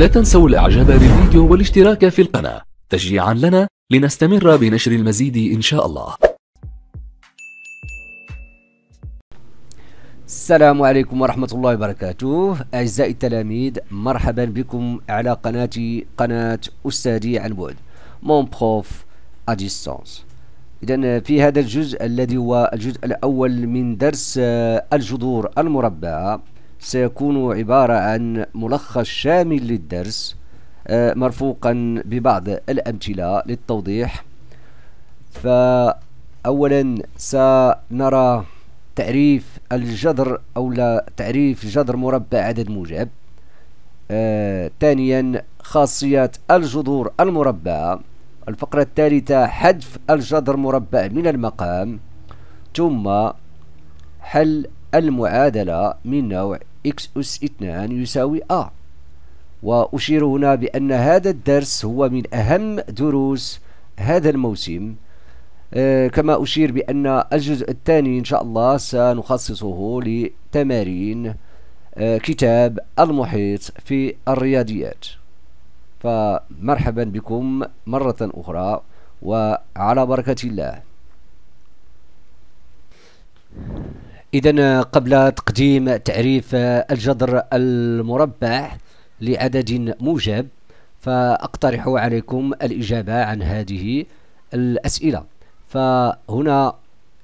لا تنسوا الاعجاب بالفيديو والاشتراك في القناة تشجيعا لنا لنستمر بنشر المزيد إن شاء الله السلام عليكم ورحمة الله وبركاته أعزائي التلاميذ مرحبا بكم على قناتي قناة أستاذي عن بعد مون بروف أديستانس إذا في هذا الجزء الذي هو الجزء الأول من درس آه، الجذور المربعة سيكون عبارة عن ملخص شامل للدرس آه، مرفوقا ببعض الأمثلة للتوضيح فأولا سنرى تعريف الجذر أو لا تعريف جذر مربع عدد موجب آه، ثانيا خاصيات الجذور المربعة الفقرة الثالثة حذف الجذر مربع من المقام ثم حل المعادلة من نوع إكس أس 2 يساوي أ وأشير هنا بأن هذا الدرس هو من أهم دروس هذا الموسم آه، كما أشير بأن الجزء الثاني إن شاء الله سنخصصه لتمارين آه، كتاب المحيط في الرياضيات فمرحبا بكم مرة أخرى وعلى بركة الله إذا قبل تقديم تعريف الجذر المربع لعدد موجب فأقترح عليكم الإجابة عن هذه الأسئلة فهنا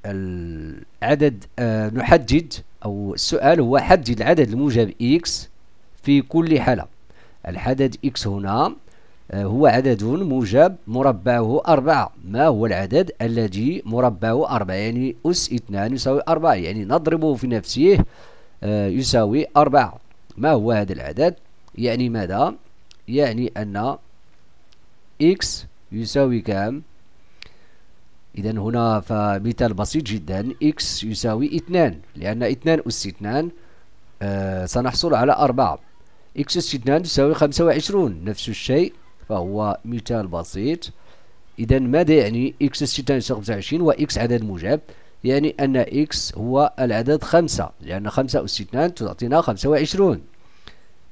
العدد آه، نحدد أو السؤال هو حدد العدد الموجب x في كل حالة العدد x هنا آه، هو عدد موجب مربعه أربعة ما هو العدد الذي مربعه أربعة يعني أس اثنان يساوي أربعة يعني نضربه في نفسه آه، يساوي أربعة ما هو هذا العدد يعني ماذا يعني أن إكس يساوي كام إذا هنا فمثال بسيط جدا إكس يساوي اثنان لأن اثنان أس اثنان آه، سنحصل على أربعة إكس أس اثنان تساوي خمسة وعشرون نفس الشيء فهو مثال بسيط إذا ماذا يعني إكس تسعة وخمسة وإكس عدد موجب يعني أن إكس هو العدد خمسة لأن خمسة أس ستان تعطينا خمسة وعشرون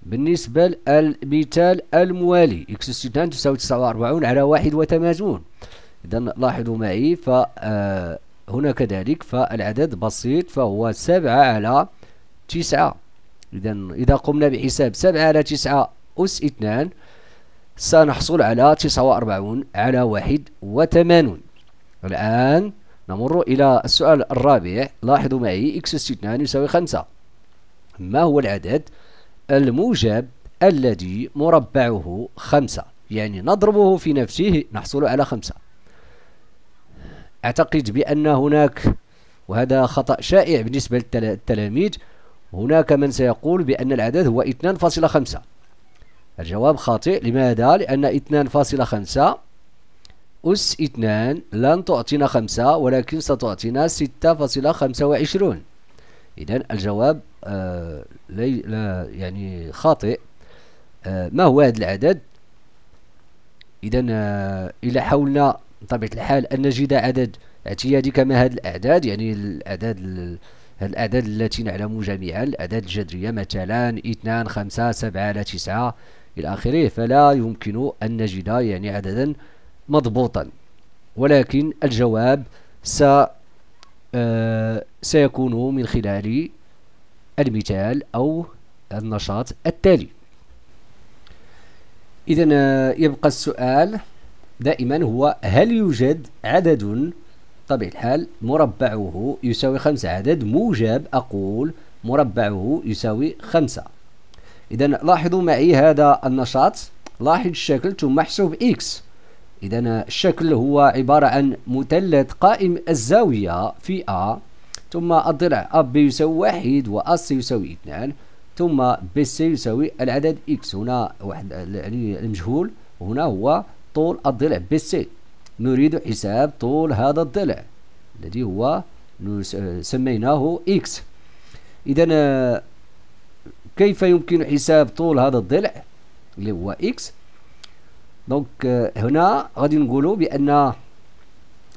بالنسبة للمثال الموالي إكس ستان تساوي تسعة وأربعون على واحد إذا لاحظوا معي فهنا آه، كذلك فالعدد بسيط فهو سبعة على تسعة إذا إذا قمنا بحساب سبعة على تسعة أس اثنان سنحصل على 49 على 81 الآن نمر إلى السؤال الرابع لاحظوا معي إكس 2 يساوي 5 ما هو العدد الموجب الذي مربعه 5 يعني نضربه في نفسه نحصل على 5 أعتقد بأن هناك وهذا خطأ شائع بالنسبة للتلاميذ هناك من سيقول بأن العدد هو 2.5 الجواب خاطئ لماذا؟ لأن 2.5 أس 2 لن تعطينا 5 ولكن ستعطينا 6.25 إذا الجواب آه لي لا يعني خاطئ آه ما هو هذا العدد؟ إذا آه إلى حولنا بطبيعة الحال أن نجد عدد اعتيادي كما هذه الأعداد يعني الأعداد الأعداد التي نعلم جميعا الأعداد الجذرية مثلا اثنان خمسة سبعة على تسعة إلى آخره فلا يمكن أن نجد يعني عددا مضبوطا ولكن الجواب س آه، سيكون من خلال المثال أو النشاط التالي إذا آه، يبقى السؤال دائما هو هل يوجد عدد طبيعي الحال مربعه يساوي خمسة عدد موجب أقول مربعه يساوي خمسة اذا لاحظوا معي هذا النشاط لاحظ الشكل ثم احسب اكس اذا الشكل هو عباره عن مثلث قائم الزاويه في ا ثم الضلع اب يساوي واحد واس يساوي اثنان ثم بس يساوي العدد اكس هنا واحد يعني المجهول هنا هو طول الضلع بس نريد حساب طول هذا الضلع الذي هو سميناه اكس اذا كيف يمكن حساب طول هذا الضلع اللي هو اكس دونك آه، هنا غادي نقولوا بان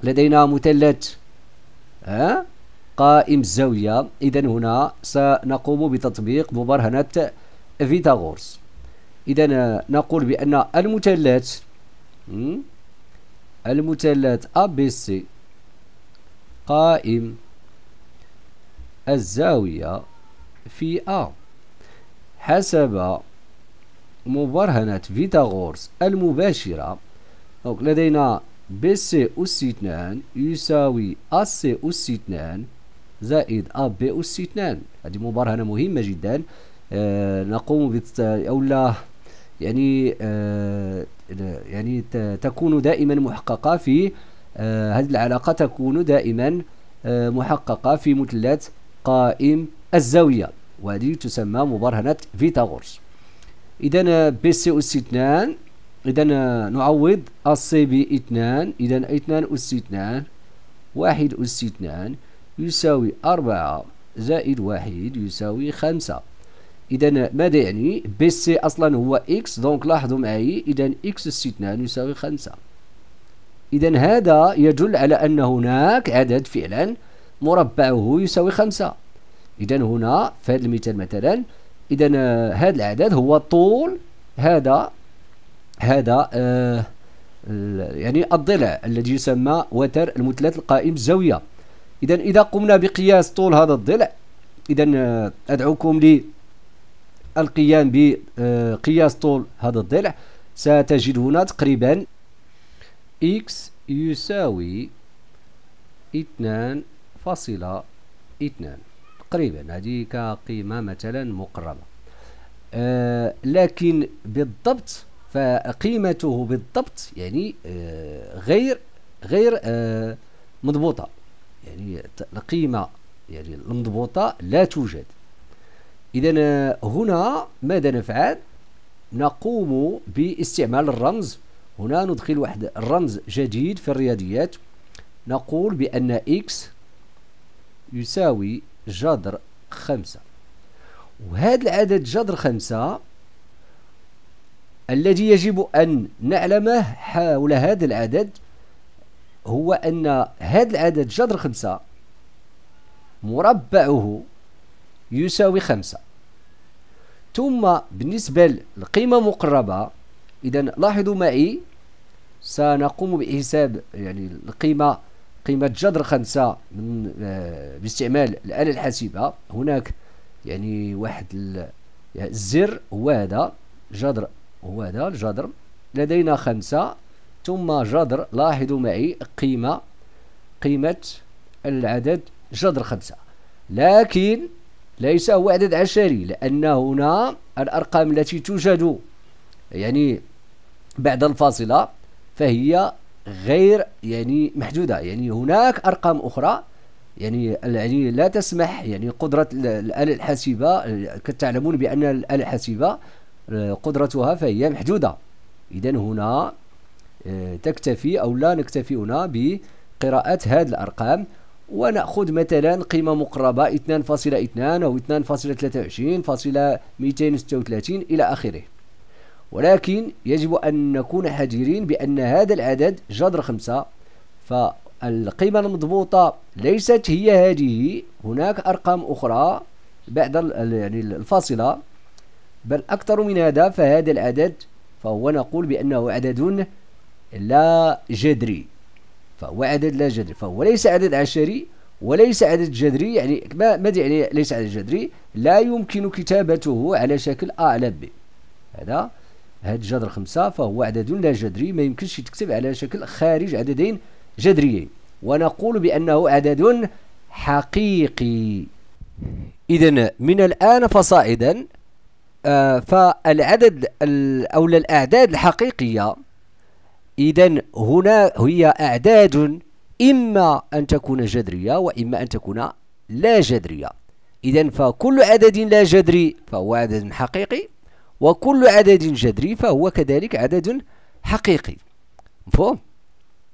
لدينا مثلث ها آه، قائم الزاويه اذا هنا سنقوم بتطبيق مبرهنه فيثاغورس اذا آه، نقول بان المثلث المثلث ا بي سي قائم الزاويه في ا حسب مبرهنة فيتاغورس المباشرة لدينا سي أس اثنان يساوي AC أس اثنان زائد أ بي أس اثنان هذه مبرهنة مهمة جدا آه نقوم بت أو لا يعني آه يعني تكون دائما محققة في آه هذه العلاقة تكون دائما آه، محققة في مثلث قائم الزاوية وهذه تسمى مبرهنة فيتاغورس إذا بي سي أس اثنان إذا نعوض السي بي اثنان إذا اثنان أس اثنان واحد أس اثنان يساوي أربعة زائد واحد يساوي خمسة إذا ماذا يعني بي سي أصلا هو إكس دونك لاحظوا معي إذا إكس أس اثنان يساوي خمسة إذا هذا يدل على أن هناك عدد فعلا مربعه يساوي خمسة اذا هنا في آه، هذا المثال مثلا اذا هذا العدد هو طول هذا هذا آه يعني الضلع الذي يسمى وتر المثلث القائم بالزاويه اذا اذا قمنا بقياس طول هذا الضلع اذا آه، ادعوكم للقيام بقياس آه، طول هذا الضلع ستجد هنا تقريبا x يساوي اثنان فاصلة اثنان تقريبا هذه كقيمة مثلا مقربة آه لكن بالضبط فقيمته بالضبط يعني آه غير غير آه مضبوطة يعني القيمة يعني المضبوطة لا توجد إذا هنا ماذا نفعل نقوم باستعمال الرمز هنا ندخل واحد الرمز جديد في الرياضيات نقول بأن اكس يساوي جذر خمسة وهذا العدد جذر خمسة الذي يجب أن نعلمه حول هذا العدد هو أن هذا العدد جذر خمسة مربعه يساوي خمسة ثم بالنسبة للقيمة مقربة إذا لاحظوا معي سنقوم بحساب يعني القيمة قيمة جذر خمسة من آه، باستعمال الآلة الحاسبة هناك يعني واحد يعني الزر هو هذا جذر هو هذا الجذر لدينا خمسة ثم جذر لاحظوا معي قيمة قيمة العدد جذر خمسة لكن ليس هو عدد عشري لأن هنا الأرقام التي توجد يعني بعد الفاصلة فهي غير يعني محدودة يعني هناك أرقام أخرى يعني يعني لا تسمح يعني قدرة الآلة الحاسبة كتعلمون بأن الآلة الحاسبة آه، قدرتها فهي محدودة إذا هنا آه، تكتفي أو لا نكتفي هنا بقراءة هذه الأرقام ونأخذ مثلا قيمة مقربة 2.2 أو 2.23.236 إلى آخره ولكن يجب أن نكون حذرين بأن هذا العدد جذر خمسة فالقيمة المضبوطة ليست هي هذه هناك أرقام أخرى بعد يعني الفاصلة بل أكثر من هذا فهذا العدد فهو نقول بأنه عدد لا جذري فهو عدد لا جذري فهو ليس عدد عشري وليس عدد جذري يعني ما ماذا يعني ليس عدد جذري لا يمكن كتابته على شكل أ على ب هذا هاد الجذر خمسة فهو عدد لا جذري ما يمكنش يتكتب على شكل خارج عددين جذريين ونقول بأنه عدد حقيقي إذا من الآن فصاعدا آه فالعدد أو الأعداد الحقيقية إذا هنا هي أعداد إما أن تكون جذرية وإما أن تكون لا جذرية إذا فكل عدد لا جذري فهو عدد حقيقي وكل عدد جذري فهو كذلك عدد حقيقي مفهوم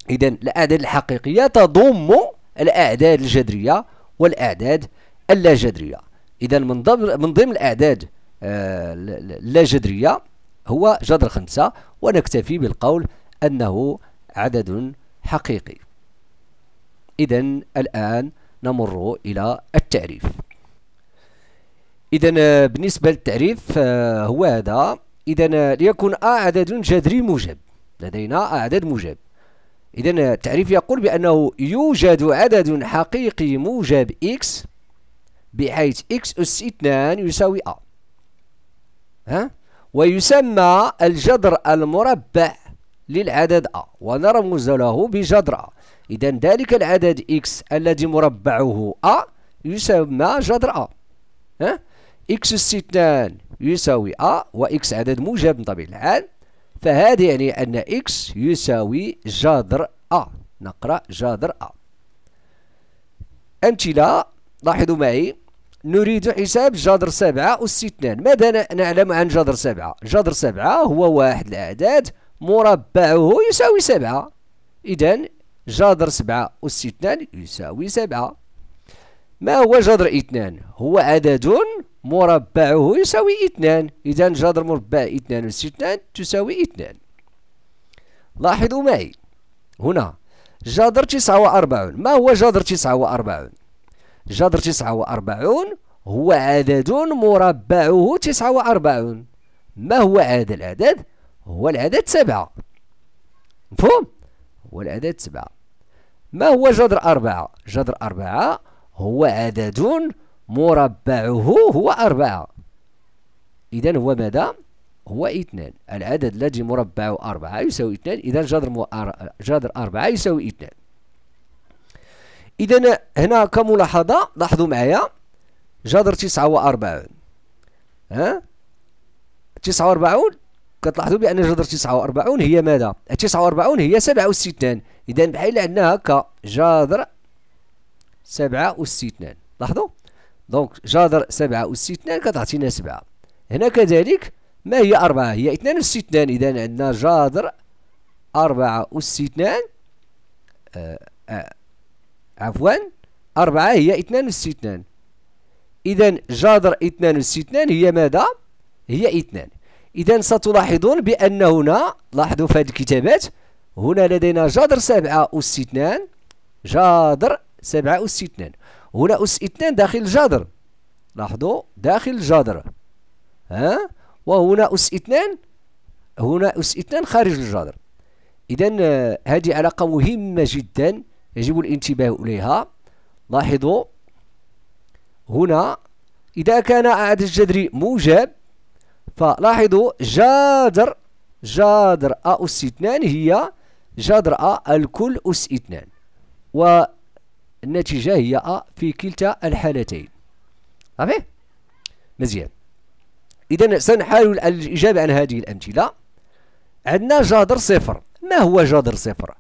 إذا الأعداد الحقيقية تضم الأعداد الجذرية والأعداد اللا جذرية إذا من ضمن من ضمن الأعداد آه، اللا جذرية هو جذر خمسة ونكتفي بالقول أنه عدد حقيقي إذا الآن نمر إلى التعريف إذا آه، بالنسبة للتعريف آه، هو هذا إذا آه، ليكن أ عدد جذري موجب لدينا أ عدد موجب إذا التعريف يقول بأنه يوجد عدد حقيقي موجب إكس بحيث إكس أس 2 يساوي أ ها ويسمى الجذر المربع للعدد أ ونرمز له بجذر أ إذا ذلك العدد إكس الذي مربعه أ يسمى جذر أ ها إكس استثنان يساوي أ وإكس عدد موجب بطبيعة الحال فهذا يعني أن إكس يساوي جذر أ نقرأ جذر أ أمثلة لاحظوا معي نريد حساب جذر سبعة واستثنان ماذا نعلم عن جذر سبعة؟ جذر سبعة هو واحد الأعداد مربعه يساوي سبعة إذا جذر سبعة واستثنان يساوي سبعة ما هو جذر اثنان؟ هو عدد مربعه يساوي اثنان إذا جذر مربع اثنان أس اثنان تساوي اثنان لاحظوا معي هنا جذر تسعة وأربعون ما هو جذر تسعة وأربعون جذر تسعة وأربعون هو عدد مربعه تسعة وأربعون ما هو هذا العدد هو العدد سبعة مفهوم هو العدد سبعة ما هو جذر أربعة جذر أربعة هو عدد مربعه هو أربعة إذا هو ماذا؟ هو اثنان العدد الذي مربعه أربعة يساوي اثنان إذا جذر مو جذر أربعة يساوي اثنان إذا هنا كملاحظة لاحظوا معايا جذر تسعة وأربعون ها تسعة وأربعون كتلاحظوا بأن جذر تسعة وأربعون هي ماذا؟ تسعة وأربعون هي سبعة اثنان إذا بحال عندنا هكا جذر سبعة اثنان لاحظوا دونك جذر سبعة اثنان كتعطينا سبعة هنا كذلك ما هي أربعة هي اثنان اثنان إذا عندنا جذر أربعة اثنان آه آه عفوا أربعة هي اثنان اثنان إذا جذر اثنان اثنان هي ماذا؟ هي اثنان إذا ستلاحظون بأن هنا لاحظوا في هذه الكتابات هنا لدينا جذر سبعة اثنان جذر سبعة اثنان هنا أس اثنان داخل الجذر لاحظوا داخل الجذر ها وهنا أس اثنان هنا أس اثنان خارج الجذر إذا آه، هذه علاقة مهمة جدا يجب الانتباه إليها لاحظوا هنا إذا كان عدد الجذري موجب فلاحظوا جذر جذر أ أس اثنان هي جذر أ الكل أس اثنان و النتيجة هي أ في كلتا الحالتين صافي مزيان إذا سنحاول الإجابة عن هذه الأمثلة عندنا جذر صفر ما هو جذر صفر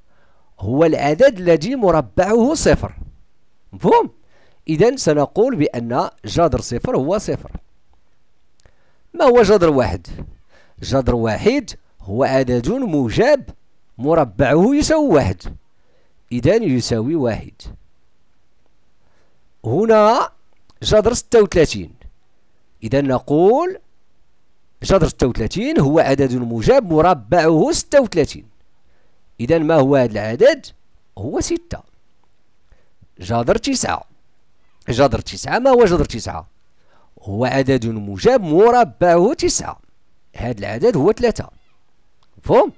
هو العدد الذي مربعه صفر مفهوم إذا سنقول بأن جذر صفر هو صفر ما هو جذر واحد جذر واحد هو عدد موجب مربعه يساوي واحد إذا يساوي واحد هنا جذر 36 إذا نقول جذر 36 هو عدد موجب مربعه 36 إذا ما هو هذا العدد؟ هو 6 جذر 9 جذر 9 ما هو جذر 9 هو عدد موجب مربعه 9 هذا العدد هو 3 مفهوم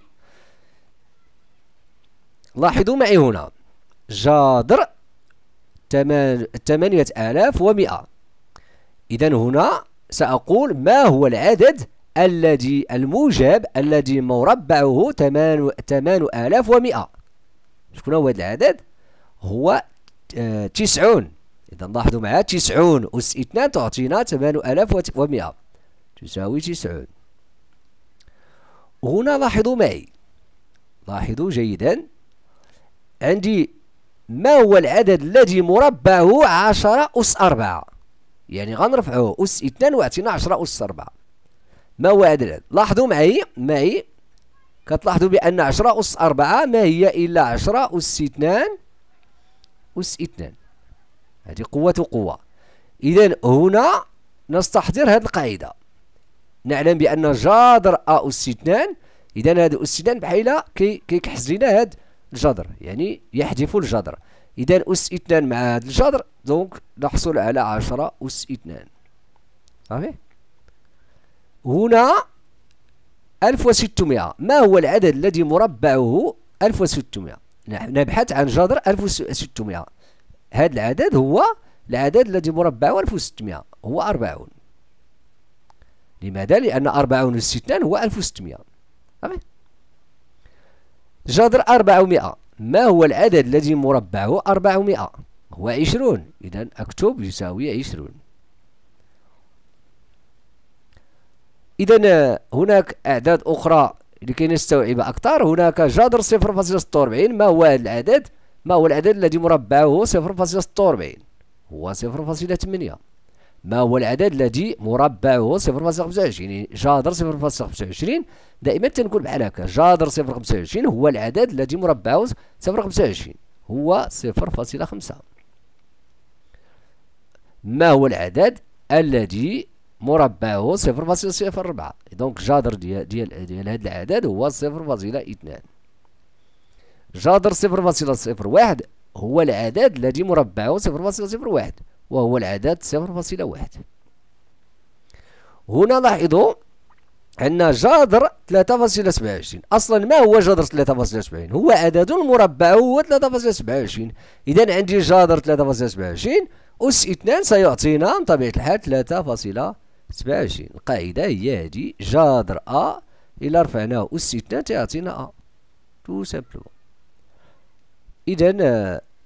لاحظوا معي هنا جذر ثمانية آلاف ومئة إذا هنا سأقول ما هو العدد الذي الموجب الذي مربعه ثمان آلاف ومئة شكون هو هذا العدد هو آه، تسعون إذا لاحظوا معايا تسعون أس اثنان تعطينا ثمان آلاف ومئة تساوي تسعون هنا لاحظوا معي لاحظوا جيدا عندي ما هو العدد الذي مربعه 10 أس 4 يعني غنرفعوه أس 2 وعطينا 10 أس 4 ما هو العدد لاحظوا معي معي كتلاحظوا بأن 10 أس 4 ما هي إلا 10 أس 2 أس 2 هذه قوة قوة إذا هنا نستحضر هذه القاعدة نعلم بأن جذر أ أس 2 إذا هذا أس 2 بحال كيكحز لينا هذا الجذر يعني يحذف الجذر اذا اس 2 مع هذا الجذر دونك نحصل على 10 اس 2 صافي هنا 1600 ما هو العدد الذي مربعه 1600 نبحث عن جذر 1600 هذا العدد هو العدد الذي مربعه 1600 هو 40 لماذا لان 40 2 هو 1600 صافي جذر 400 ما هو العدد الذي مربعه 400 هو 20 إذا أكتب يساوي 20 إذا آه، هناك أعداد أخرى لكي نستوعب أكثر هناك جذر 0.46 ما هو هذا العدد ما هو العدد الذي مربعه 0.46 هو 0.8 ما هو العدد الذي مربعه 0.25 يعني جذر 0.25 دائما تنقول بحال هكا جذر 0.25 هو العدد الذي مربعه 0.25 هو 0.5 ما هو العدد الذي مربعه 0.04 دونك جذر ديال ديال ديال هذا العدد هو 0.2 جذر 0.01 هو العدد الذي مربعه 0.01 وهو العدد 0.1 هنا لاحظوا عندنا جذر 3.27 اصلا ما هو جذر 3.27 هو عدد مربع هو 3.27 اذا عندي جذر 3.27 اس 2 سيعطينا بطبيعه الحال 3.27 القاعده هي هذه جذر ا الى رفعناه اس 2 تيعطينا ا تو سامبلومون اذا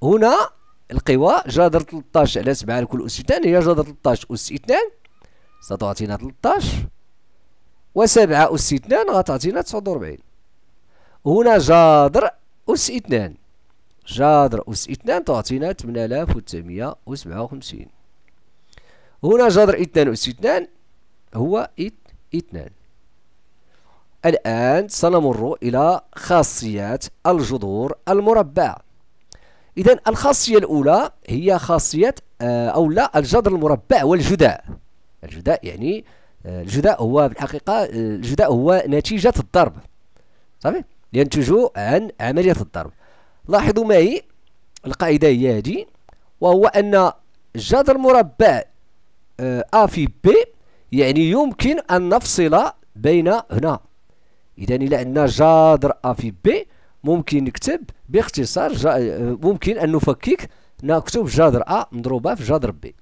هنا القوى جذر 13 على 7 لكل أس 2 هي جذر 13 أس 2 ستعطينا 13 و7 أس 2 غتعطينا 49 هنا جذر أس 2 جذر أس 2 تعطينا 8857 هنا جذر 2 أس 2 هو 2 الآن سنمر إلى خاصيات الجذور المربعة إذا الخاصية الأولى هي خاصية آه، أو لا الجذر المربع والجداء الجداء يعني آه، الجداء هو بالحقيقة آه، الجداء هو نتيجة الضرب صافي ينتج عن عملية الضرب لاحظوا معي القاعدة هي هذه وهو أن الجذر المربع أ في ب يعني يمكن أن نفصل بين هنا إذا إلى عندنا جذر أ في ب ممكن نكتب باختصار ممكن أن نفكك نكتب جذر أ مضروبة في جذر بي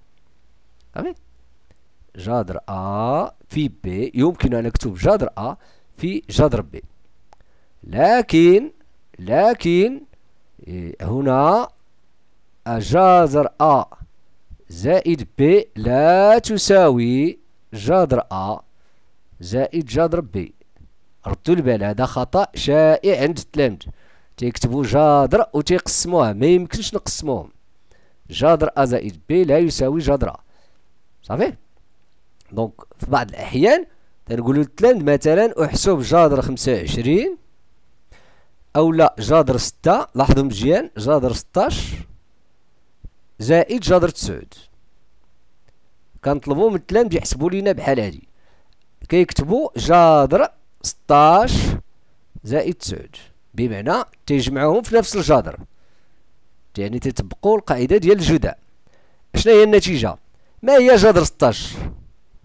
صافي جذر أ في بي يمكن أن نكتب جذر أ في جذر بي لكن لكن إيه، هنا جذر أ زائد بي لا تساوي جذر أ زائد جذر بي ردوا البال هذا خطا شائع عند التلامذ تيكتبوا جذر وتيقسموها ما يمكنش نقسموهم جذر ا زائد بي لا يساوي جذر ا صافي دونك في بعض الاحيان تنقولوا للتلامذ مثلا احسب جذر 25 او لا جذر 6 لاحظوا مزيان جذر 16 زائد جذر 9 كنطلبوا من التلامذ يحسبوا لينا بحال هذه كيكتبوا جذر 16 زائد 9 بمعنى تجمعهم في نفس الجذر يعني تتبقوا القاعده ديال الجداء شنو هي النتيجه ما هي جذر 16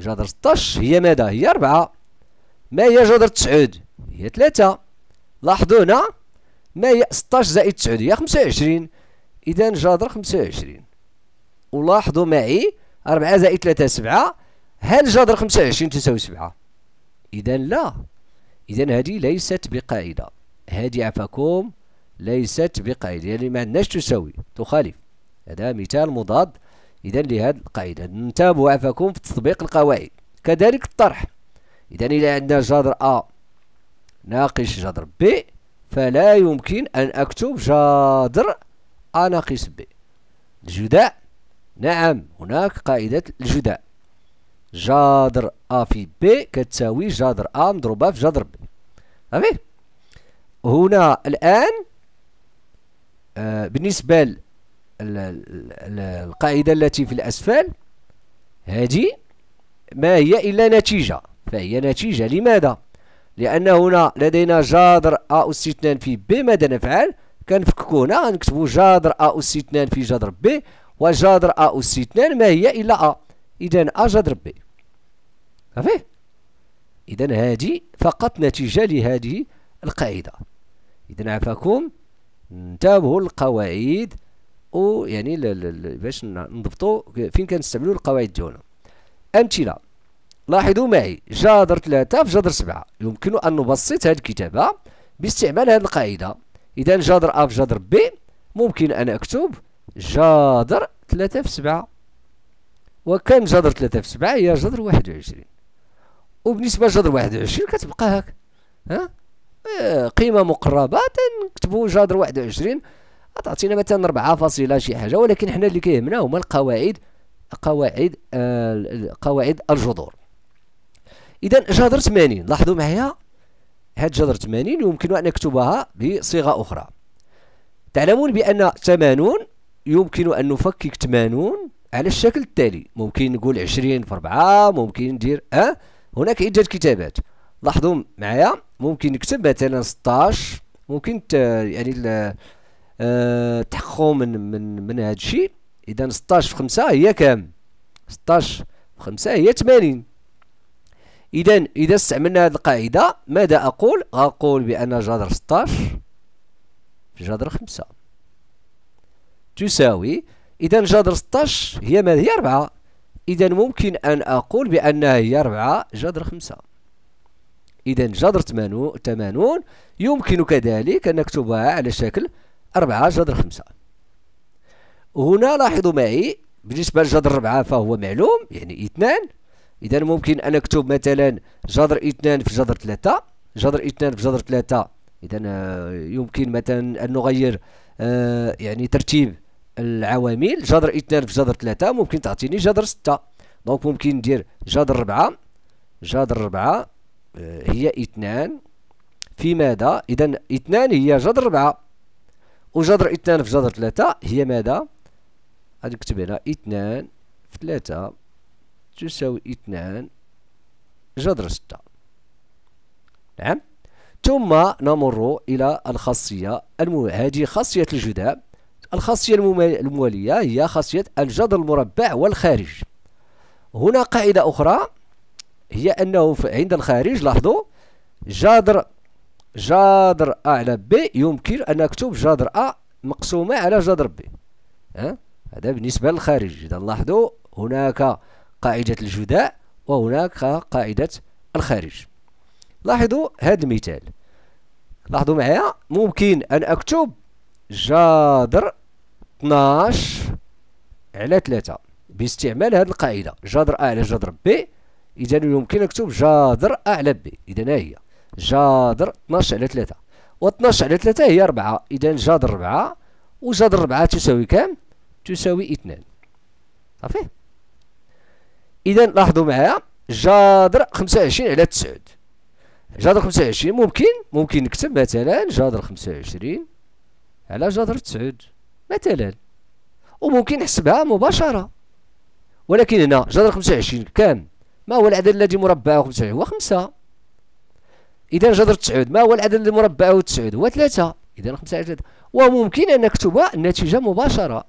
جذر 16 هي ماذا هي 4 ما هي جذر 9 هي 3 لاحظوا هنا ما هي 16 زائد 9 هي 25 اذا جذر 25 ولاحظوا معي 4 زائد 3 7 هل جذر 25 تساوي 7 اذا لا إذا هذه ليست بقاعدة هذه عفاكم ليست بقاعدة يعني ما عندناش تساوي تخالف هذا مثال مضاد إذا لهذه القاعدة نتابع عفاكم في تطبيق القواعد كذلك الطرح إذا إذا عندنا جذر أ ناقص جذر ب فلا يمكن أن أكتب جذر أ ناقص ب الجداء نعم هناك قاعدة الجداء جذر أ في ب كتساوي جذر أ مضروبة في جذر ب أبي هنا الآن آه، بالنسبة للقاعدة التي في الأسفل هذه ما هي إلا نتيجة فهي نتيجة لماذا؟ لأن هنا لدينا جذر أ أس 2 في ب ماذا نفعل؟ كنفككو هنا غنكتبو جذر أ أس 2 في جذر ب وجذر أ أس 2 ما هي إلا أ إذا أ جذر ب صافي إذا هذه فقط نتيجة لهذه القاعدة إذا عفاكم انتبهوا للقواعد ويعني باش نضبطوا فين كنستعملوا القواعد ديالنا أمثلة لاحظوا معي جذر ثلاثة في جذر سبعة يمكن أن نبسط هذه الكتابة باستعمال هذه القاعدة إذا جذر أ في جذر بي ممكن أن أكتب جذر ثلاثة في سبعة وكان جذر ثلاثة في سبعة هي جذر واحد وعشرين وبالنسبه لجذر 21 كتبقى هاك ها آه، قيمه مقربه تنكتبوا جذر 21 تعطينا مثلا 4 فاصله شي حاجه ولكن حنا اللي كيهمنا هما القواعد قواعد آه، قواعد الجذور اذا جذر 80 لاحظوا معايا هاد جذر 80 يمكن ان نكتبها بصيغه اخرى تعلمون بان 80 يمكن ان نفكك 80 على الشكل التالي ممكن نقول 20 في 4 ممكن ندير أه هناك عدة كتابات لاحظوا معايا ممكن نكتب مثلا 16 ممكن يعني آه، تحققوا من من من هذا الشيء اذا 16 في 5 هي كام 16 في 5 هي 80 اذا اذا استعملنا هذه القاعده ماذا اقول اقول بان جذر 16 في جذر 5 تساوي اذا جذر 16 هي ماذا هي 4 إذا ممكن أن أقول بأنها هي 4 جذر 5 إذا جذر 80 يمكن كذلك أن نكتبها على شكل 4 جذر 5 هنا لاحظوا معي بالنسبة لجذر 4 فهو معلوم يعني 2 إذا ممكن أن أكتب مثلا جذر 2 في جذر 3 جذر 2 في جذر 3 إذا آه، يمكن مثلا أن نغير آه، يعني ترتيب العوامل جذر اثنان في جذر ثلاثة ممكن تعطيني جذر ستة دونك ممكن ندير جذر ربعة جذر ربعة آه، هي اثنان في ماذا إذا اثنان هي جذر ربعة وجذر اثنان في جذر ثلاثة هي ماذا غادي نكتب هنا اثنان في ثلاثة تساوي اثنان جذر ستة نعم ثم نمر إلى الخاصية المهمة هذه خاصية الجذاب الخاصية الموالية هي خاصية الجذر المربع والخارج هنا قاعدة أخرى هي أنه عند الخارج لاحظوا جذر جذر أ على بي يمكن أن أكتب جذر أ مقسومة على جذر بي أه؟ هذا بالنسبة للخارج إذا لاحظوا هناك قاعدة الجداء وهناك قاعدة الخارج لاحظوا هذا المثال لاحظوا معايا ممكن أن أكتب جذر 12 على 3 باستعمال هذه القاعده جذر ا على جذر ب اذا يمكن نكتب جذر ا على ب اذا ها هي جذر 12 على 3 و12 على 3 هي 4 اذا جذر 4 وجذر 4 تساوي كم؟ تساوي 2 صافي اذا لاحظوا معايا جذر 25 على 9 جذر 25 ممكن ممكن نكتب مثلا جذر 25 على جذر 9 مثلا وممكن نحسبها مباشرة ولكن هنا جذر 25 كم ما هو العدد الذي مربعه 25 هو 5 إذا جذر 9 ما هو العدد الذي مربعه 9 هو 3 إذا 5 على 3 وممكن أن نكتب النتيجة مباشرة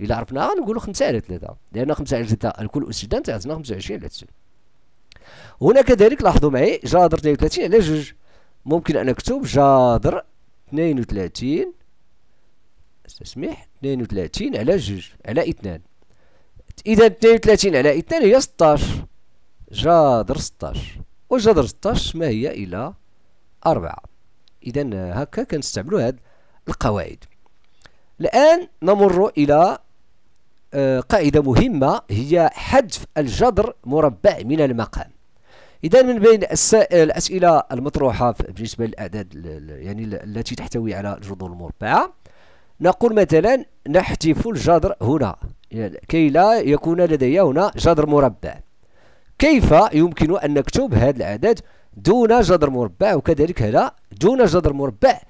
إلا عرفنا غنقولوا 5 على 3 لأن 5 على 3 الكل أسدا تعطينا 25 على 9 هنا كذلك لاحظوا معي جذر 32 على 2 ممكن أن نكتب جذر 32 سمح 32 على جوج على اثنان اذا 32 على اثنان هي 16 جذر 16 وجذر 16 ما هي الى 4 اذا هكا كنستعملوا هاد القواعد الان نمر الى آه، قاعده مهمه هي حذف الجذر مربع من المقام اذا من بين الاسئله المطروحه بالنسبه للاعداد يعني التي تحتوي على الجذور المربعه نقول مثلا نحذف الجذر هنا يعني كي لا يكون لدي هنا جذر مربع كيف يمكن أن نكتب هذا العدد دون جذر مربع وكذلك هنا دون جذر مربع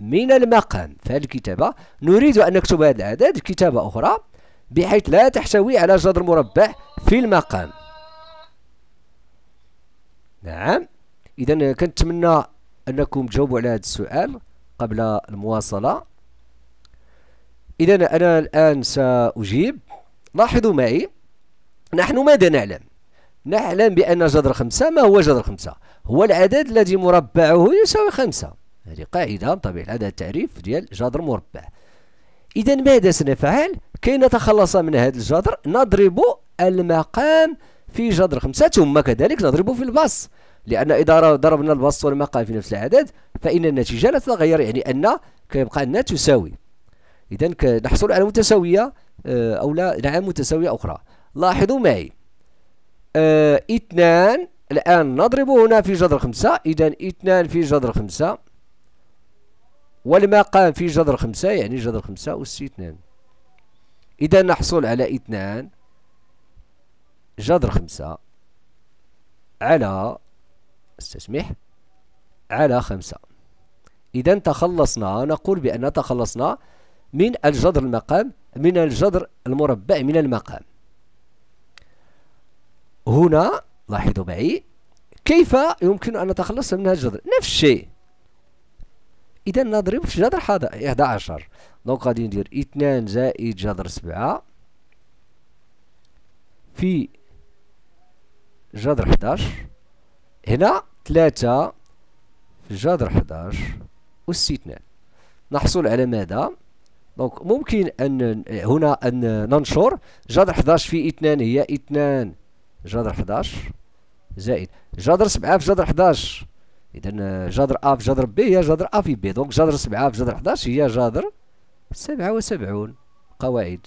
من المقام فالكتابة نريد أن نكتب هذا العدد كتابة أخرى بحيث لا تحتوي على جذر مربع في المقام نعم إذا كنتمنى أنكم تجاوبوا على هذا السؤال قبل المواصلة إذا أنا الآن سأجيب لاحظوا معي نحن ماذا نعلم نعلم بأن جذر خمسة ما هو جذر خمسة هو العدد الذي مربعه يساوي خمسة هذه قاعدة بطبيعة هذا التعريف ديال جذر مربع إذا ماذا سنفعل كي نتخلص من هذا الجذر نضرب المقام في جذر خمسة ثم كذلك نضرب في الباص لأن إذا ضربنا الباص والمقام في نفس العدد فإن النتيجة لا تتغير يعني أن كيبقى أنها تساوي إذا نحصل على متساوية آه، أو لا نعم متساوية أخرى لاحظوا معي اه اثنان الآن نضرب هنا في جذر خمسة إذا اثنان في جذر خمسة والمقام في جذر خمسة يعني جذر خمسة أس اثنان إذا نحصل على اثنان جذر خمسة على استسمح على خمسة إذا تخلصنا نقول بأن تخلصنا من الجذر المقام من الجذر المربع من المقام هنا لاحظوا معي كيف يمكن أن نتخلص من هذا الجذر نفس الشيء إذا نضرب في جذر هذا 11 دونك غادي ندير 2 زائد جذر 7 في جذر 11 هنا 3 في جذر 11 2 نحصل على ماذا دونك ممكن ان هنا ان ننشر جذر 11 في 2 هي 2 جذر 11 زائد جذر 7 في جذر 11 اذا جذر ا في جذر بي هي جذر ا في بي دونك جذر 7 في جذر 11 هي جذر 77 قواعد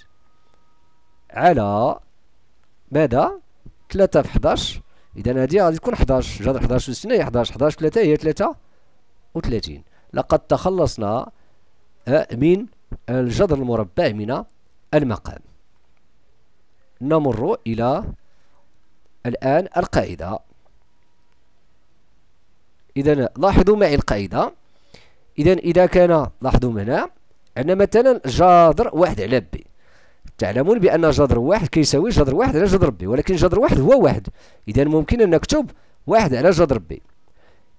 على ماذا 3 في 11 اذا هذه غادي تكون 11 جذر 11 وسنة هي 11 11 في 3 هي 33 لقد تخلصنا من الجذر المربع من المقام نمر إلى الآن القاعدة إذا لاحظوا معي القاعدة إذا إذا كان لاحظوا هنا عندنا مثلا جذر واحد على بي تعلمون بأن جذر واحد كيساوي جذر واحد على جذر بي ولكن جذر واحد هو واحد إذا ممكن أن نكتب واحد على جذر بي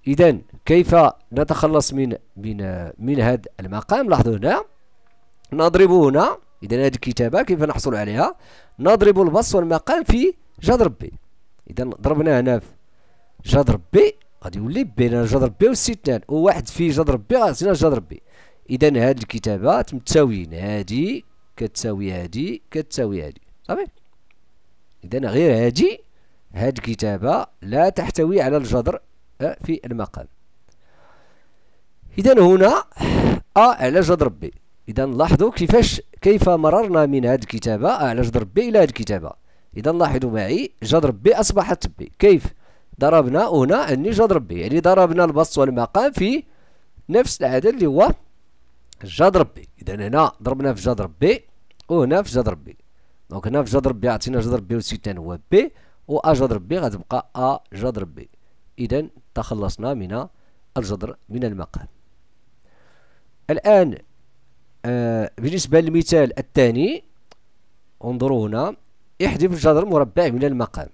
إذا كيف نتخلص من من من هذا المقام لاحظوا هنا نضرب هنا إذا هذه الكتابة كيف نحصل عليها نضرب البسط والمقام في جذر بي إذا ضربنا هنا في جذر بي غادي يولي بين جذر بي والستان وواحد في جذر بي غيعطينا جذر بي إذا هذه الكتابة متساويين هذه كتساوي هذه كتساوي هذه صافي إذا غير هذه هذه الكتابة لا تحتوي على الجذر في المقام إذا هنا أ على جذر بي اذا لاحظوا كيفاش كيف مررنا من هذه الكتابه آه، على جذر بي الى هذه الكتابه اذا لاحظوا معي جذر بي اصبحت بي كيف ضربنا هنا عني جذر بي يعني ضربنا البسط والمقام في نفس العدد اللي هو جذر بي اذا هنا ضربنا في جذر بي وهنا في جذر بي دونك هنا في جذر بي عطينا جذر بي والستان هو بي و ا جذر بي غتبقى ا جذر بي اذا تخلصنا من الجذر من المقام الان آه، بالنسبة للمثال الثاني انظروا هنا احذف الجذر المربع من المقام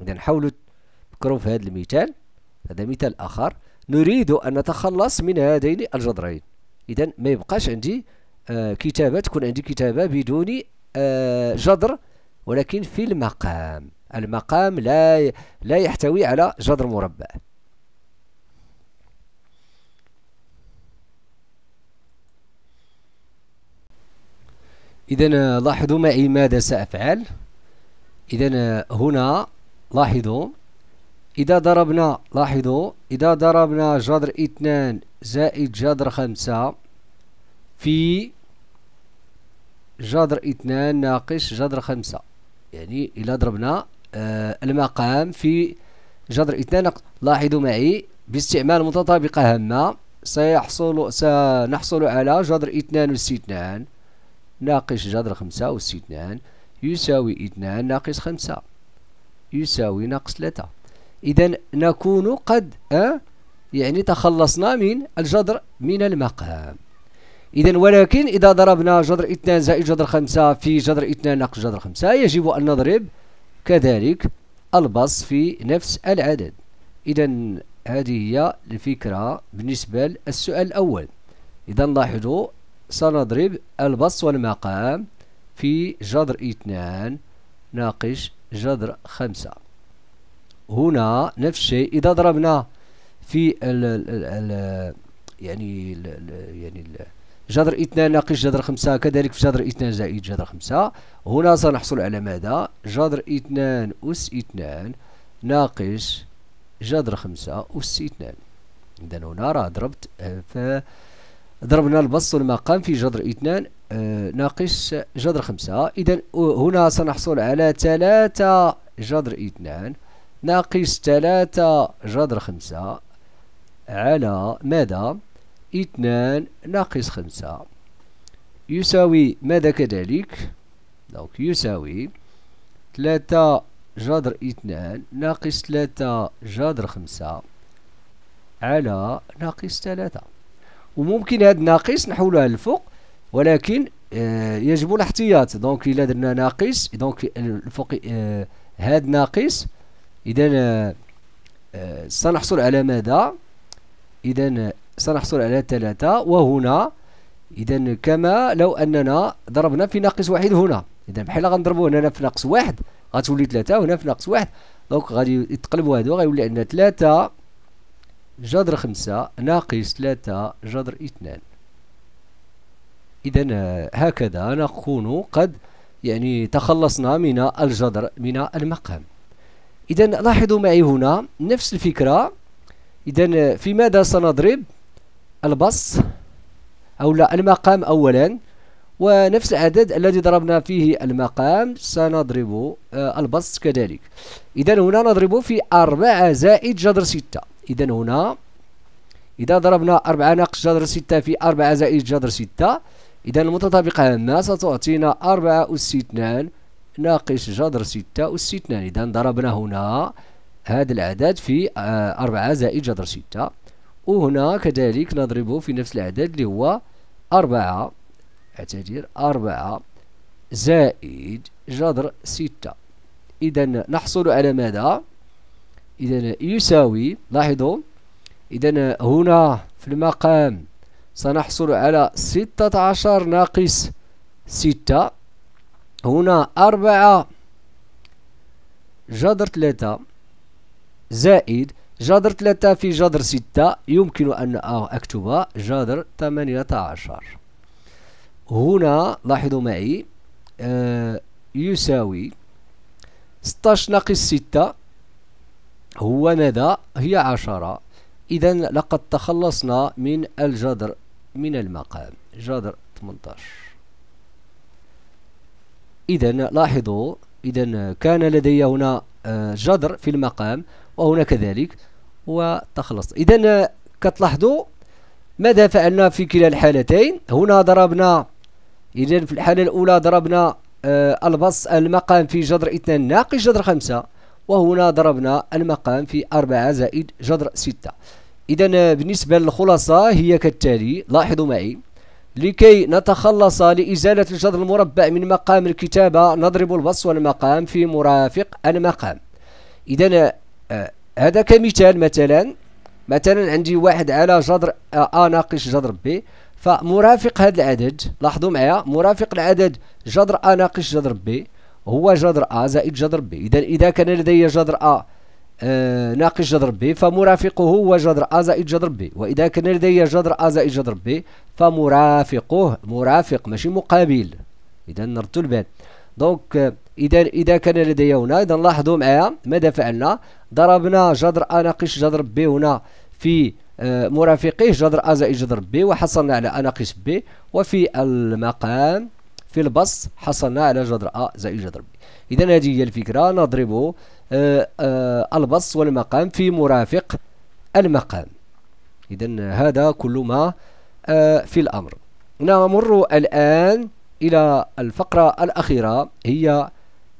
إذا حاولوا تفكروا في هذا المثال هذا مثال آخر نريد أن نتخلص من هذين الجذرين إذا ما يبقاش عندي آه، كتابة تكون عندي كتابة بدون آه، جذر ولكن في المقام المقام لا لا يحتوي على جذر مربع إذا لاحظوا معي ماذا سأفعل إذا هنا لاحظوا إذا ضربنا لاحظوا إذا ضربنا جذر اثنان زائد جذر خمسة في جذر اثنان ناقص جذر خمسة يعني إذا ضربنا آه المقام في جذر اثنان لاحظوا معي باستعمال متطابقة هامة سيحصل سنحصل على جذر اثنان وستنان ناقص جذر خمسة أس اثنان يساوي اثنان ناقص خمسة يساوي ناقص ثلاثة إذا نكون قد أه؟ يعني تخلصنا من الجذر من المقام إذا ولكن إذا ضربنا جذر اثنان زائد جذر خمسة في جذر اثنان ناقص جذر خمسة يجب أن نضرب كذلك البص في نفس العدد إذا هذه هي الفكرة بالنسبة للسؤال الأول إذا لاحظوا سنضرب البسط والمقام في جذر اثنان ناقش جذر خمسة هنا نفس الشيء إذا ضربنا في ال ال ال ال يعني ال يعني ال جذر اثنان ناقش جذر خمسة كذلك في جذر اثنان زائد جذر خمسة هنا سنحصل على ماذا جذر اثنان أس اثنان ناقش جذر خمسة أس اثنان إذا هنا راه ضربت في ضربنا البسط المقام في جذر اثنان آه، ناقص جذر خمسة إذا هنا سنحصل على ثلاثة جذر اثنان ناقص ثلاثة جذر خمسة على ماذا؟ اثنان ناقص خمسة يساوي ماذا كذلك؟ دونك يساوي ثلاثة جذر اثنان ناقص ثلاثة جذر خمسة على ناقص ثلاثة وممكن هاد ناقص نحولوها للفوق ولكن آه يجب الاحتياط دونك الا درنا ناقص دونك الفوق آه هاد ناقص اذا آه سنحصل على ماذا اذا آه، سنحصل على ثلاثة وهنا اذا كما لو اننا ضربنا في ناقص واحد هنا اذا بحال غنضربو هنا في ناقص واحد غتولي ثلاثة وهنا في ناقص واحد دونك غادي يتقلبوا هادو غيولي عندنا ثلاثة جذر خمسة ناقص ثلاثة جذر اثنان إذا هكذا نكون قد يعني تخلصنا من الجذر من المقام إذا لاحظوا معي هنا نفس الفكرة إذا في ماذا سنضرب البص أو لا المقام أولا ونفس العدد الذي ضربنا فيه المقام سنضرب آه، البص البسط كذلك إذا هنا نضرب في أربعة زائد جذر ستة إذا هنا إذا ضربنا 4 ناقص جذر 6 في 4 زائد جذر 6 إذا المتطابقة هنا ستعطينا 4 أس 2 ناقص جذر 6 أس 2 إذا ضربنا هنا هذا العدد في 4 آه، زائد جذر 6 وهنا كذلك نضربه في نفس العدد اللي هو 4 أعتذر 4 زائد جذر 6 إذا نحصل على ماذا؟ إذا يساوي لاحظوا إذا هنا في المقام سنحصل على 16 ناقص ستة هنا أربعة جذر 3 زائد جذر 3 في جذر ستة يمكن أن أكتب جذر 18 عشر هنا لاحظوا معي آه يساوي 16 ناقص 6 هو ماذا هي عشرة إذا لقد تخلصنا من الجذر من المقام جذر 18 إذا لاحظوا إذا كان لدي هنا آه، جذر في المقام وهنا كذلك وتخلص إذا كتلاحظوا ماذا فعلنا في كلا الحالتين هنا ضربنا إذا في الحالة الأولى ضربنا آه، البص المقام في جذر اثنان ناقص جذر خمسة وهنا ضربنا المقام في 4 زائد جذر 6 إذا بالنسبة للخلاصة هي كالتالي لاحظوا معي لكي نتخلص لإزالة الجذر المربع من مقام الكتابة نضرب البسط والمقام في مرافق المقام إذا آه، هذا كمثال مثلا مثلا عندي واحد على جذر آه، أ ناقص جذر ب فمرافق هذا العدد لاحظوا معايا مرافق العدد جذر أ ناقص جذر ب هو جذر أ زائد جذر ب إذا إذا كان لدي جذر أ آه، ناقص جذر ب فمرافقه هو جذر أ زائد جذر ب وإذا كان لدي جذر أ زائد جذر ب فمرافقه مرافق ماشي مقابل إذا نردو البال دونك إذا إذا كان لدي هنا إذا لاحظوا معايا ماذا فعلنا ضربنا جذر أ ناقص جذر ب هنا في آه، مرافقه جذر أ زائد جذر ب وحصلنا على أ ناقص ب وفي المقام في البص حصلنا على جذر أ زائد جذر ب إذا هذه هي الفكرة نضرب آه، آه، البص والمقام في مرافق المقام إذا هذا كل ما آه، في الأمر نمر الآن إلى الفقرة الأخيرة هي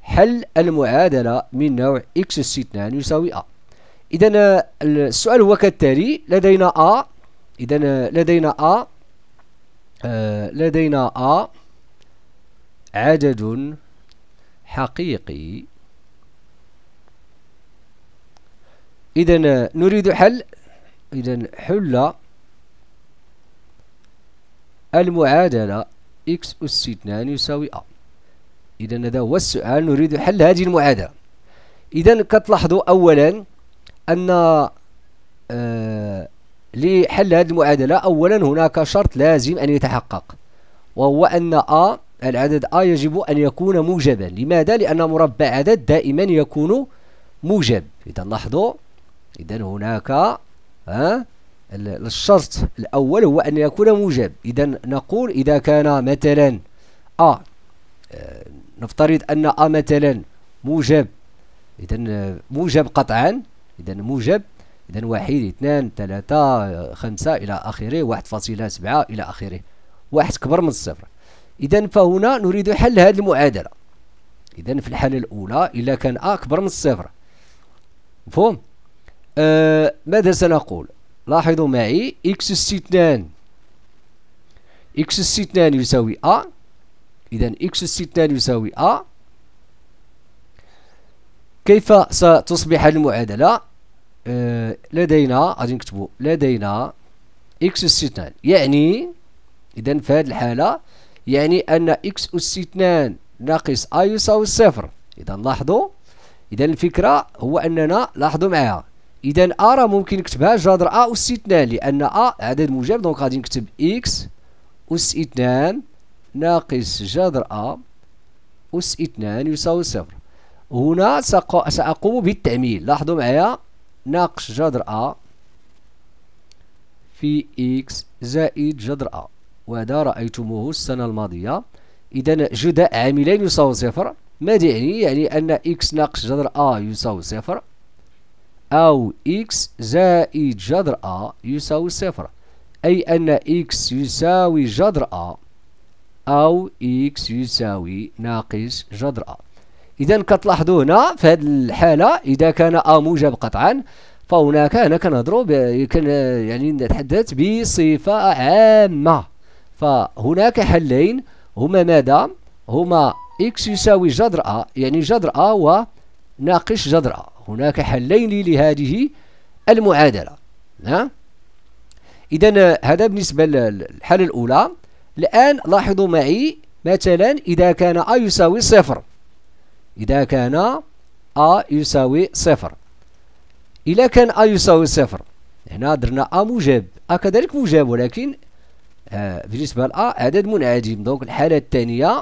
حل المعادلة من نوع x 2 يساوي أ إذا السؤال هو كالتالي لدينا أ إذا لدينا أ لدينا أ عدد حقيقي إذا نريد حل إذا حل المعادلة x أس 2 يساوي a إذا هذا هو السؤال نريد حل هذه المعادلة إذا كتلاحظوا أولا أن آه لحل هذه المعادلة أولا هناك شرط لازم أن يتحقق وهو أن a العدد A يجب أن يكون موجبا لماذا؟ لأن مربع عدد دائما يكون موجب إذا لاحظوا إذا هناك ها الشرط الأول هو أن يكون موجب إذا نقول إذا كان مثلا A آه، نفترض أن A مثلا موجب إذا موجب قطعا إذا موجب إذا واحد اثنان ثلاثة خمسة إلى آخره واحد فاصلة سبعة إلى آخره واحد كبر من الصفر إذا فهنا نريد حل هذه المعادلة إذا في الحالة الأولى الا كان أ أكبر من الصفر مفهوم آه ماذا سنقول لاحظوا معي إكس استثنان إكس استثنان يساوي أ إذا إكس استثنان يساوي أ كيف ستصبح المعادلة آه لدينا غادي نكتبو لدينا إكس استثنان يعني إذا في هذه الحالة يعني أن إكس أس 2 ناقص أ يساوي صفر إذا لاحظوا إذا الفكرة هو أننا لاحظوا معايا إذا أ راه ممكن نكتبها جذر أ أس 2 لأن أ عدد موجب دونك غادي نكتب إكس أس 2 ناقص جذر أ أس 2 يساوي صفر هنا سأقوم بالتعميل لاحظوا معايا ناقص جذر أ في إكس زائد جذر أ وهذا رأيتموه السنة الماضية إذا جداء عاملين يساوي صفر ماذا يعني؟ يعني أن إكس ناقص جذر أ يساوي صفر أو إكس زائد جذر أ يساوي صفر أي أن إكس يساوي جذر أ أو إكس يساوي ناقص جذر أ إذا كتلاحظوا هنا في هذه الحالة إذا كان أ موجب قطعا فهناك أنا كنهضرو يعني نتحدث بصفة عامة فهناك حلين هما ماذا هما إكس يساوي جذر أ يعني جذر أ ناقش جذر أ هناك حلين لهذه المعادلة نعم إذا هذا بالنسبة للحالة الأولى الآن لاحظوا معي مثلا إذا كان أ يساوي صفر إذا كان أ يساوي صفر إذا كان أ يساوي صفر هنا درنا أ موجب أ كذلك موجب ولكن بالنسبه لأ عدد منعدم دونك الحاله الثانيه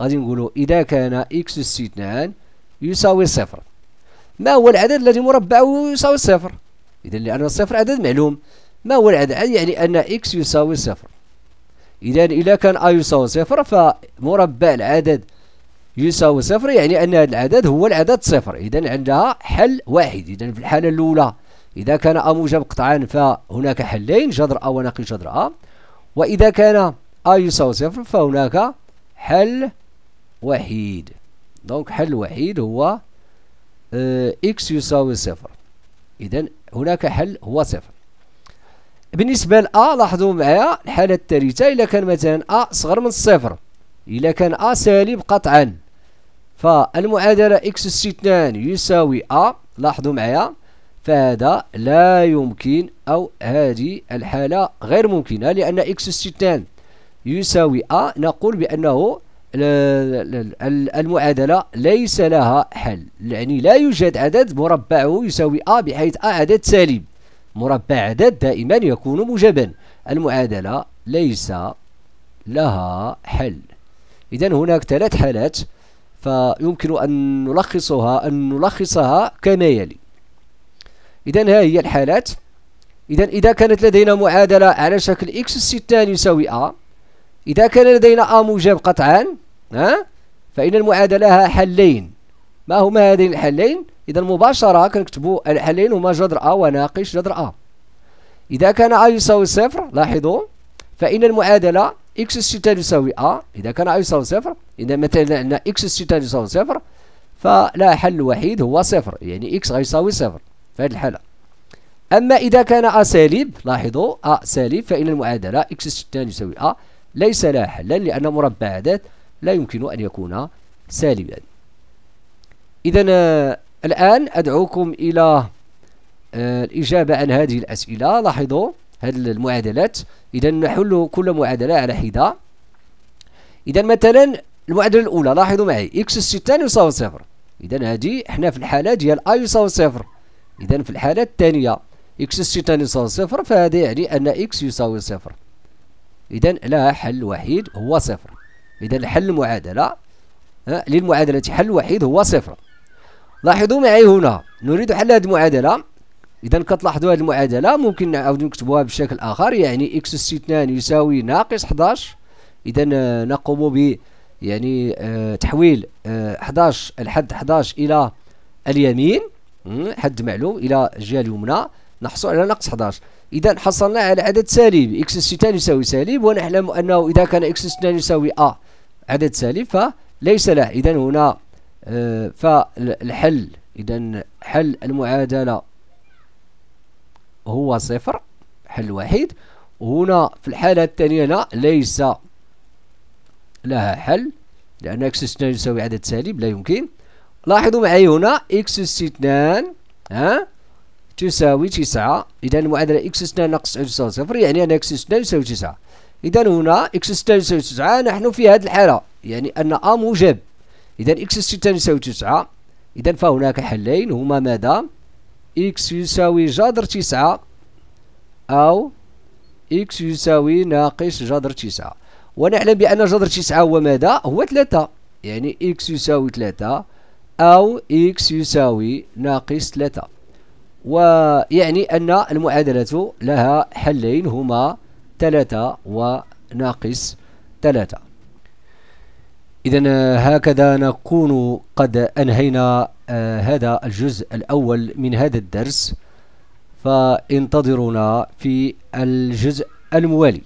غادي نقولوا اذا كان اكس اثنان يساوي صفر ما هو العدد الذي مربعه يساوي صفر اذا لان الصفر عدد معلوم ما هو العدد يعني ان اكس يساوي صفر اذا اذا كان ا يساوي صفر فمربع العدد يساوي صفر يعني ان هذا العدد هو العدد صفر اذا عندها حل واحد اذا في الحاله الاولى اذا كان ا موجب قطعا فهناك حلين جذر ا وناقل جذر ا وإذا كان A يساوي صفر فهناك حل وحيد دونك حل وحيد هو X آه، إكس يساوي صفر إذا هناك حل هو صفر بالنسبة ل أ لاحظوا معايا الحالة الثالثة إذا كان مثلا A صغر من صفر إذا كان A سالب قطعا فالمعادلة إكس 2 يساوي A لاحظوا معايا فهذا لا يمكن أو هذه الحالة غير ممكنة لأن إكس ستان يساوي أ نقول بأنه المعادلة ليس لها حل يعني لا يوجد عدد مربعه يساوي أ بحيث أ عدد سالب مربع عدد دائما يكون موجبا المعادلة ليس لها حل إذا هناك ثلاث حالات فيمكن أن نلخصها أن نلخصها كما يلي إذا ها هي الحالات إذا إذا كانت لدينا معادلة على شكل إكس الستان يساوي أ إذا كان لدينا أ موجب قطعا ها فإن المعادلة حلين ما هما هذين الحلين إذا مباشرة كنكتبوا الحلين هما جذر أ وناقش جذر أ إذا كان أ يساوي صفر لاحظوا فإن المعادلة إكس الستان يساوي أ إذا كان أ يساوي صفر إذا مثلا عندنا إكس الستان يساوي صفر فلا حل وحيد هو صفر يعني إكس غيساوي صفر في هذه الحالة أما إذا كان أ سالب لاحظوا أ سالب فإن المعادلة إكس الثاني يساوي أ ليس لها حلا لأن مربع عدد لا يمكن أن يكون سالبا إذا آه، الآن أدعوكم إلى آه، الإجابة عن هذه الأسئلة لاحظوا هذه المعادلات إذا نحل كل معادلة على حدة إذا مثلا المعادلة الأولى لاحظوا معي إكس الستان يساوي صفر إذا هذه احنا في الحالة ديال أ يساوي صفر إذا في الحالة الثانية إكس الشيطان يساوي صفر فهذا يعني أن إكس يساوي صفر إذا لها حل وحيد هو صفر إذا حل المعادلة للمعادلة حل وحيد هو صفر لاحظوا معي هنا نريد حل هذه المعادلة إذا كتلاحظوا هذه المعادلة ممكن نعاودو نكتبوها بشكل آخر يعني إكس استثنان يساوي ناقص 11 إذا آه، نقوم ب يعني آه، تحويل 11 آه، الحد 11 إلى اليمين حد معلوم الى الجهه اليمنى نحصل على ناقص 11 اذا حصلنا على عدد سالب اكس ستان يساوي سالب ونعلم انه اذا كان اكس ستان يساوي ا عدد سالب فليس له اذا هنا آه فالحل اذا حل المعادله هو صفر حل واحد وهنا في الحاله الثانيه لا ليس لها حل لان اكس ستان يساوي عدد سالب لا يمكن لاحظوا معي هنا إكس أس 2 ها تساوي تسعة إذا المعادلة إكس أس 2 ناقص 9 صفر يعني أن إكس أس 2 يساوي تسعة إذا هنا إكس أس 2 يساوي تسعة نحن في هذه الحالة يعني أن أ موجب إذا إكس أس 2 يساوي تسعة إذا فهناك حلين هما ماذا إكس يساوي جذر تسعة أو إكس يساوي ناقص جذر تسعة ونعلم بأن جذر تسعة هو ماذا هو 3 يعني إكس يساوي 3 أو إكس يساوي ناقص 3 ويعني أن المعادلة لها حلين هما 3 وناقص 3 إذا هكذا نكون قد أنهينا آه، هذا الجزء الأول من هذا الدرس فانتظرونا في الجزء الموالي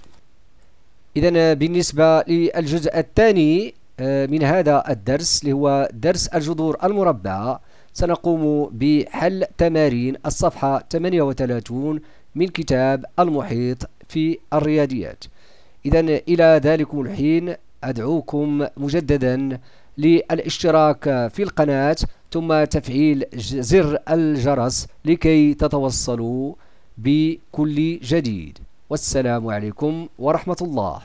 إذا بالنسبة للجزء الثاني آه، من هذا الدرس اللي هو درس الجذور المربعة سنقوم بحل تمارين الصفحة 38 من كتاب المحيط في الرياضيات إذا إلى ذلك الحين أدعوكم مجددا للاشتراك في القناة ثم تفعيل زر الجرس لكي تتوصلوا بكل جديد والسلام عليكم ورحمة الله